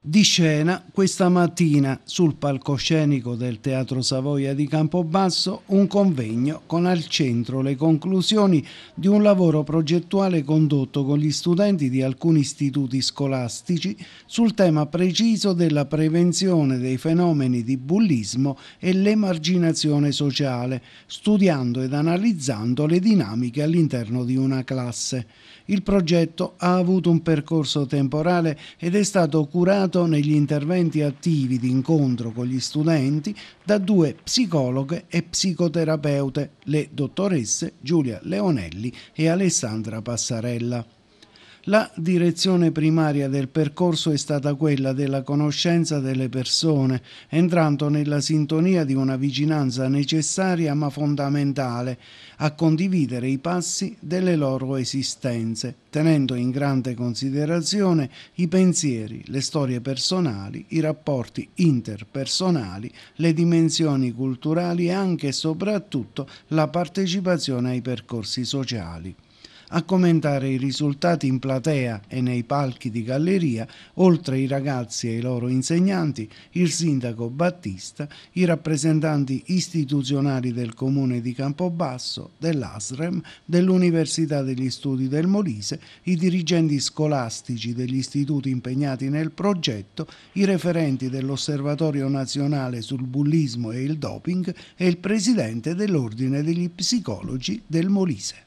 di scena questa mattina sul palcoscenico del Teatro Savoia di Campobasso un convegno con al centro le conclusioni di un lavoro progettuale condotto con gli studenti di alcuni istituti scolastici sul tema preciso della prevenzione dei fenomeni di bullismo e l'emarginazione sociale, studiando ed analizzando le dinamiche all'interno di una classe. Il progetto ha avuto un percorso temporale ed è stato curato supporto negli interventi attivi di incontro con gli studenti da due psicologhe e psicoterapeute, le dottoresse Giulia Leonelli e Alessandra Passarella. La direzione primaria del percorso è stata quella della conoscenza delle persone, entrando nella sintonia di una vicinanza necessaria ma fondamentale a condividere i passi delle loro esistenze, tenendo in grande considerazione i pensieri, le storie personali, i rapporti interpersonali, le dimensioni culturali e anche e soprattutto la partecipazione ai percorsi sociali a commentare i risultati in platea e nei palchi di galleria, oltre i ragazzi e i loro insegnanti, il sindaco Battista, i rappresentanti istituzionali del comune di Campobasso, dell'ASREM, dell'Università degli Studi del Molise, i dirigenti scolastici degli istituti impegnati nel progetto, i referenti dell'Osservatorio nazionale sul bullismo e il doping e il presidente dell'Ordine degli Psicologi del Molise.